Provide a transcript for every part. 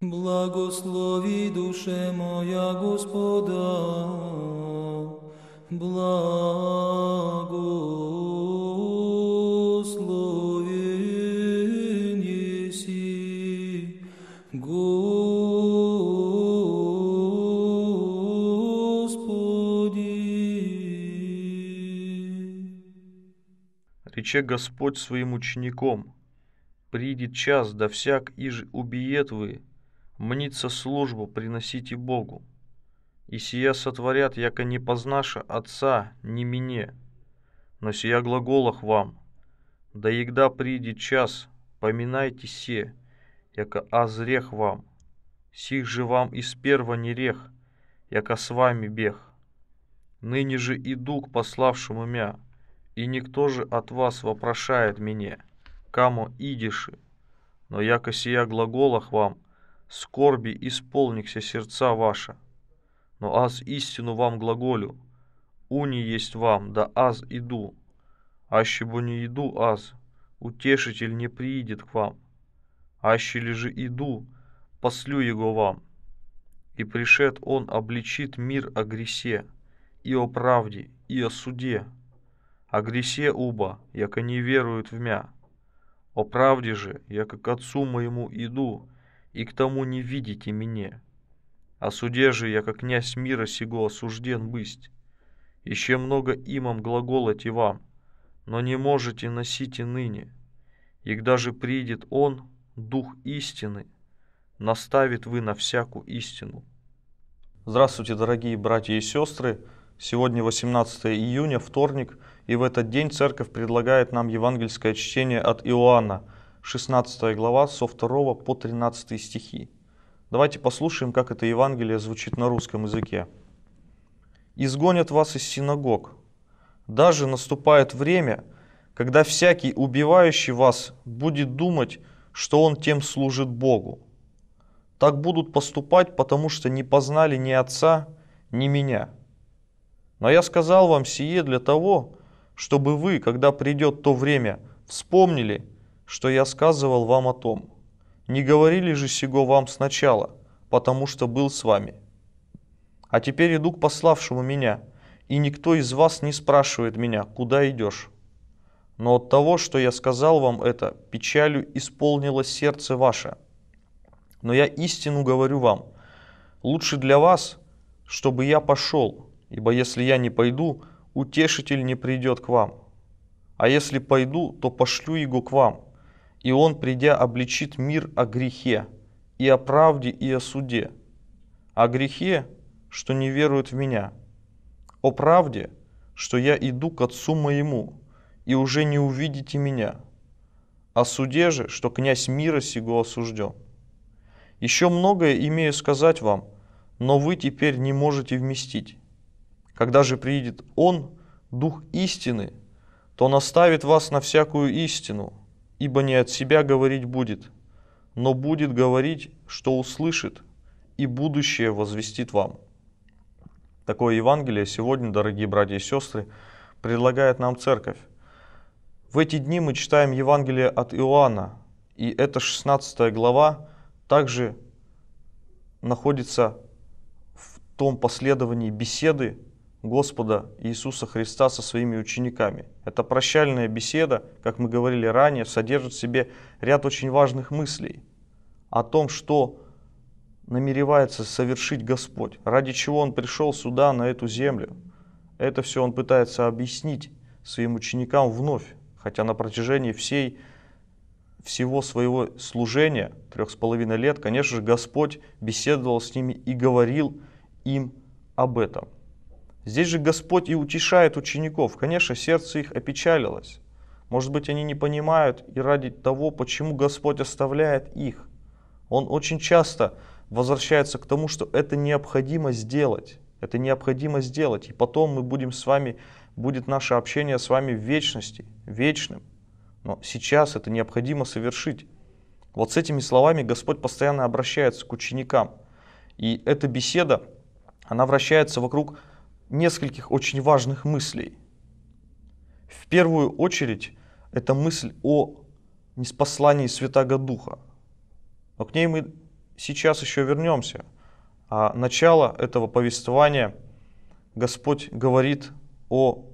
Благослови душе моя Господа, благослови неси, Господи. Рече Господь своим учеником, «Придет час, да всяк иж убиет вы, мниться службу приносите Богу. И сия сотворят, яко не познаша Отца, не мне, но сия глаголах вам. Да егда придет час, поминайте се, яко азрех вам, сих же вам из перва не рех, яко с вами бег. Ныне же иду к пославшему мя, и никто же от вас вопрошает меня, камо идиши, но яко сия глаголах вам – скорби исполникся сердца ваша. Но аз истину вам глаголю, уни есть вам, да аз иду, аще бы не иду аз, утешитель не приидет к вам, аще ли же иду, послю его вам. И пришед он обличит мир о гресе, и о правде, и о суде, о гресе уба, яко не веруют в мя, о правде же, яко к отцу моему иду, и к тому не видите меня. А суде же я, как князь мира сего, осужден бысть. Еще много имам глаголать и вам, но не можете носить и ныне. И же придет он, дух истины, наставит вы на всякую истину. Здравствуйте, дорогие братья и сестры! Сегодня 18 июня, вторник, и в этот день Церковь предлагает нам евангельское чтение от Иоанна – 16 глава, со 2 по 13 стихи. Давайте послушаем, как это Евангелие звучит на русском языке. «Изгонят вас из синагог. Даже наступает время, когда всякий, убивающий вас, будет думать, что он тем служит Богу. Так будут поступать, потому что не познали ни Отца, ни Меня. Но я сказал вам сие для того, чтобы вы, когда придет то время, вспомнили – что я сказывал вам о том. Не говорили же сего вам сначала, потому что был с вами. А теперь иду к пославшему меня, и никто из вас не спрашивает меня, куда идешь. Но от того, что я сказал вам это, печалью исполнило сердце ваше. Но я истину говорю вам, лучше для вас, чтобы я пошел, ибо если я не пойду, утешитель не придет к вам. А если пойду, то пошлю его к вам и он, придя, обличит мир о грехе, и о правде, и о суде, о грехе, что не веруют в меня, о правде, что я иду к Отцу моему, и уже не увидите меня, о суде же, что князь мира сего осужден. Еще многое имею сказать вам, но вы теперь не можете вместить. Когда же приедет Он, Дух истины, то наставит вас на всякую истину, ибо не от себя говорить будет, но будет говорить, что услышит, и будущее возвестит вам. Такое Евангелие сегодня, дорогие братья и сестры, предлагает нам церковь. В эти дни мы читаем Евангелие от Иоанна, и эта 16 глава также находится в том последовании беседы Господа Иисуса Христа со своими учениками. Эта прощальная беседа, как мы говорили ранее, содержит в себе ряд очень важных мыслей о том, что намеревается совершить Господь, ради чего Он пришел сюда, на эту землю. Это все Он пытается объяснить своим ученикам вновь, хотя на протяжении всей всего своего служения, трех с половиной лет, конечно же, Господь беседовал с ними и говорил им об этом. Здесь же Господь и утешает учеников. Конечно, сердце их опечалилось. Может быть, они не понимают и ради того, почему Господь оставляет их. Он очень часто возвращается к тому, что это необходимо сделать. Это необходимо сделать. И потом мы будем с вами, будет наше общение с вами в вечности, вечным. Но сейчас это необходимо совершить. Вот с этими словами Господь постоянно обращается к ученикам. И эта беседа, она вращается вокруг нескольких очень важных мыслей. В первую очередь, это мысль о неспослании Святаго Духа. Но к ней мы сейчас еще вернемся. А начало этого повествования Господь говорит о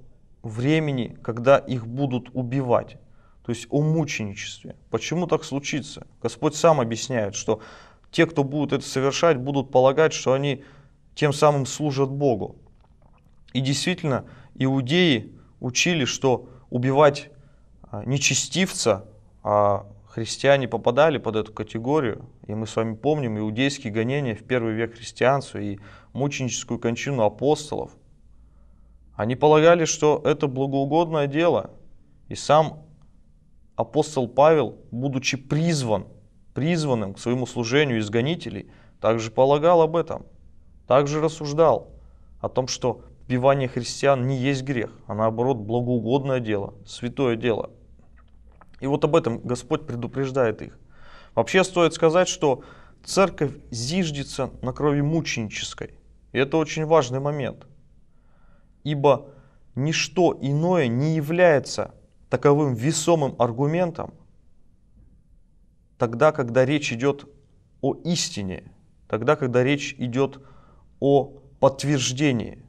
времени, когда их будут убивать, то есть о мученичестве. Почему так случится? Господь сам объясняет, что те, кто будут это совершать, будут полагать, что они тем самым служат Богу. И действительно, иудеи учили, что убивать а, нечестивца, а христиане попадали под эту категорию, и мы с вами помним иудейские гонения в первый век христианства и мученическую кончину апостолов. Они полагали, что это благоугодное дело, и сам апостол Павел, будучи призван, призванным к своему служению изгонителей, также полагал об этом, также рассуждал о том, что Вбивание христиан не есть грех, а наоборот благоугодное дело, святое дело. И вот об этом Господь предупреждает их. Вообще стоит сказать, что церковь зиждется на крови мученической. И это очень важный момент. Ибо ничто иное не является таковым весомым аргументом, тогда, когда речь идет о истине, тогда, когда речь идет о подтверждении.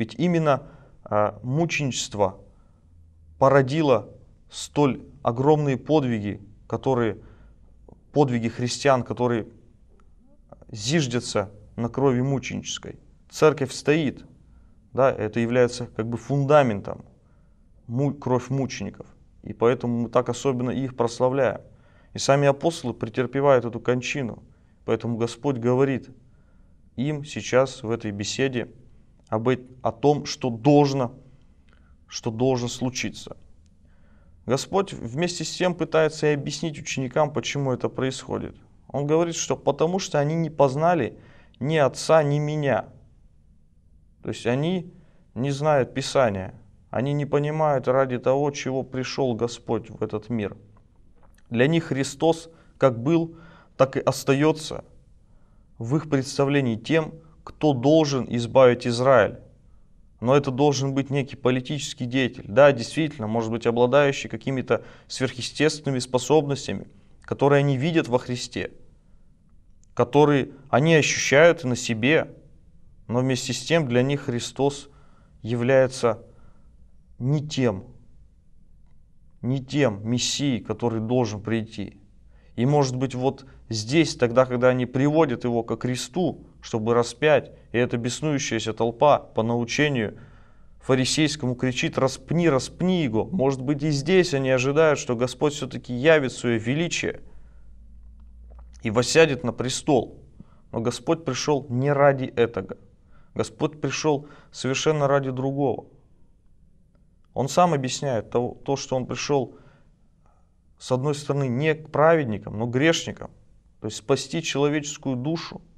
Ведь именно а, мученичество породило столь огромные подвиги, которые, подвиги христиан, которые зиждятся на крови мученической. Церковь стоит, да, это является как бы фундаментом кровь мучеников. И поэтому мы так особенно их прославляем. И сами апостолы претерпевают эту кончину. Поэтому Господь говорит им сейчас в этой беседе, об, а о том, что должно, что должно случиться. Господь вместе с тем пытается и объяснить ученикам, почему это происходит. Он говорит, что потому что они не познали ни Отца, ни Меня. То есть они не знают Писания, они не понимают ради того, чего пришел Господь в этот мир. Для них Христос как был, так и остается в их представлении тем, кто должен избавить Израиль. Но это должен быть некий политический деятель. Да, действительно, может быть, обладающий какими-то сверхъестественными способностями, которые они видят во Христе, которые они ощущают и на себе, но вместе с тем для них Христос является не тем, не тем Мессией, который должен прийти. И может быть вот здесь, тогда, когда они приводят его ко кресту, чтобы распять, и эта беснующаяся толпа по научению фарисейскому кричит «Распни, распни его!» Может быть, и здесь они ожидают, что Господь все-таки явит свое величие и воссядет на престол. Но Господь пришел не ради этого. Господь пришел совершенно ради другого. Он сам объясняет то, то что он пришел, с одной стороны, не к праведникам, но к грешникам. То есть спасти человеческую душу –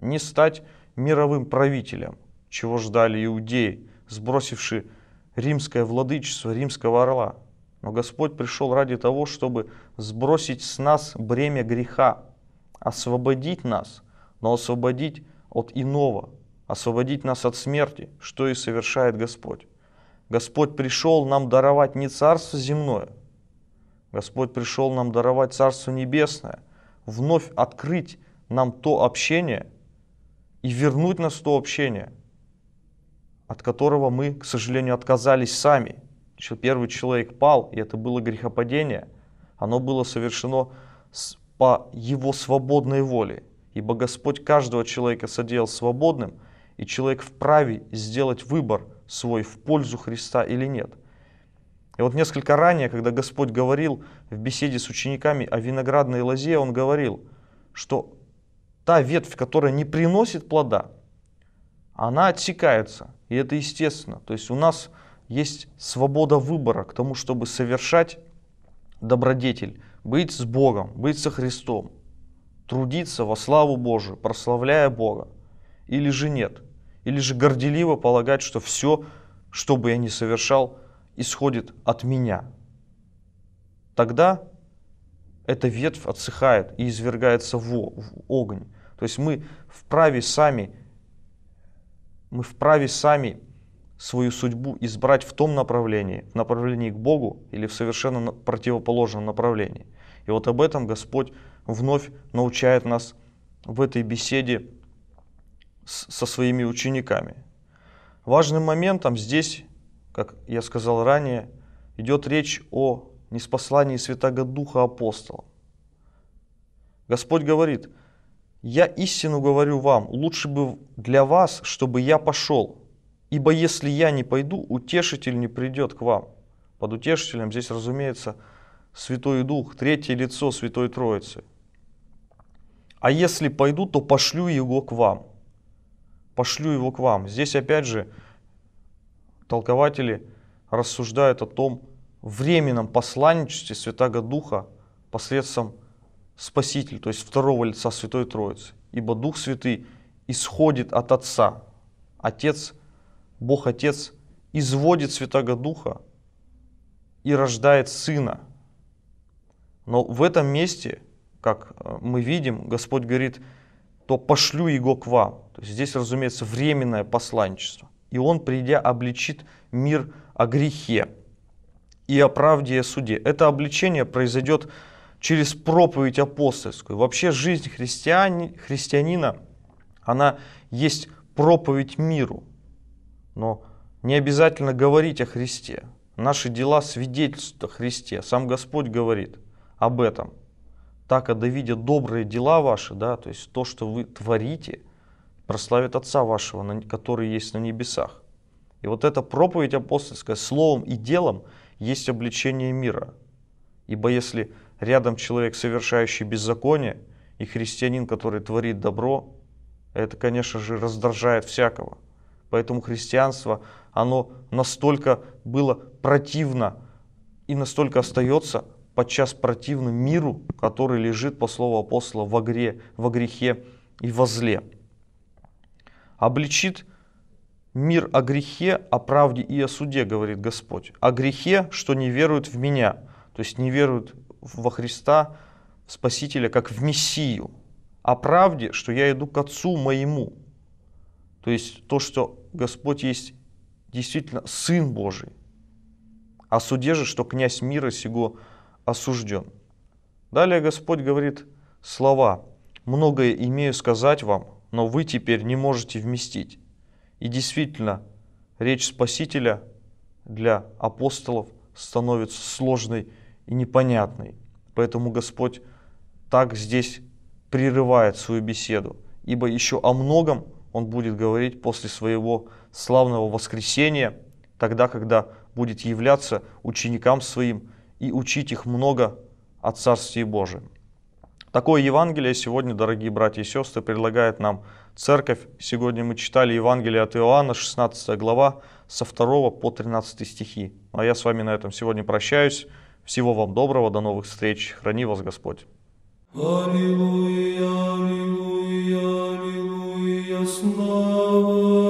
не стать мировым правителем, чего ждали иудеи, сбросивши римское владычество, римского орла. Но Господь пришел ради того, чтобы сбросить с нас бремя греха, освободить нас, но освободить от иного, освободить нас от смерти, что и совершает Господь. Господь пришел нам даровать не царство земное, Господь пришел нам даровать царство небесное, вновь открыть нам то общение, и вернуть нас в то общение, от которого мы, к сожалению, отказались сами. Первый человек пал, и это было грехопадение. Оно было совершено по его свободной воле. Ибо Господь каждого человека содеял свободным, и человек вправе сделать выбор свой в пользу Христа или нет. И вот несколько ранее, когда Господь говорил в беседе с учениками о виноградной лозе, Он говорил, что та ветвь, которая не приносит плода, она отсекается. И это естественно. То есть у нас есть свобода выбора к тому, чтобы совершать добродетель, быть с Богом, быть со Христом, трудиться во славу Божию, прославляя Бога, или же нет, или же горделиво полагать, что все, что бы я ни совершал, исходит от меня. Тогда эта ветвь отсыхает и извергается в огонь. То есть мы вправе сами, мы вправе сами свою судьбу избрать в том направлении, в направлении к Богу или в совершенно противоположном направлении. И вот об этом Господь вновь научает нас в этой беседе с, со своими учениками. Важным моментом здесь, как я сказал ранее, идет речь о неспослании Святого Духа апостолам. Господь говорит – я истину говорю вам, лучше бы для вас, чтобы я пошел. Ибо если я не пойду, утешитель не придет к вам. Под утешителем здесь, разумеется, Святой Дух, третье лицо Святой Троицы. А если пойду, то пошлю его к вам. Пошлю его к вам. Здесь опять же толкователи рассуждают о том временном посланничестве Святаго Духа посредством Спаситель, то есть второго лица Святой Троицы. Ибо Дух Святый исходит от Отца. Отец, Бог Отец, изводит Святого Духа и рождает Сына. Но в этом месте, как э, мы видим, Господь говорит, то пошлю Его к вам. То есть здесь, разумеется, временное посланничество. И Он, придя, обличит мир о грехе и о правде и о суде. Это обличение произойдет через проповедь апостольскую. Вообще жизнь христиани, христианина, она есть проповедь миру. Но не обязательно говорить о Христе. Наши дела свидетельствуют о Христе. Сам Господь говорит об этом. Так о Давиде добрые дела ваши, да, то есть то, что вы творите, прославит Отца вашего, который есть на небесах. И вот эта проповедь апостольская словом и делом есть обличение мира. Ибо если рядом человек, совершающий беззаконие, и христианин, который творит добро, это, конечно же, раздражает всякого. Поэтому христианство, оно настолько было противно и настолько остается подчас противным миру, который лежит, по слову апостола, во, гре, во грехе и во зле. Обличит мир о грехе, о правде и о суде, говорит Господь. О грехе, что не веруют в меня, то есть не веруют во Христа Спасителя, как в Мессию, о а правде, что я иду к Отцу моему. То есть то, что Господь есть действительно Сын Божий, о а суде же, что князь мира сего осужден. Далее Господь говорит слова «Многое имею сказать вам, но вы теперь не можете вместить». И действительно, речь Спасителя для апостолов становится сложной и непонятный. Поэтому Господь так здесь прерывает свою беседу, ибо еще о многом Он будет говорить после своего славного воскресения, тогда, когда будет являться ученикам своим и учить их много о Царстве Божьем. Такое Евангелие сегодня, дорогие братья и сестры, предлагает нам Церковь. Сегодня мы читали Евангелие от Иоанна, 16 глава, со 2 по 13 стихи. Ну, а я с вами на этом сегодня прощаюсь. Всего вам доброго, до новых встреч. Храни вас Господь. Аллилуйя, аллилуйя, аллилуйя, слава.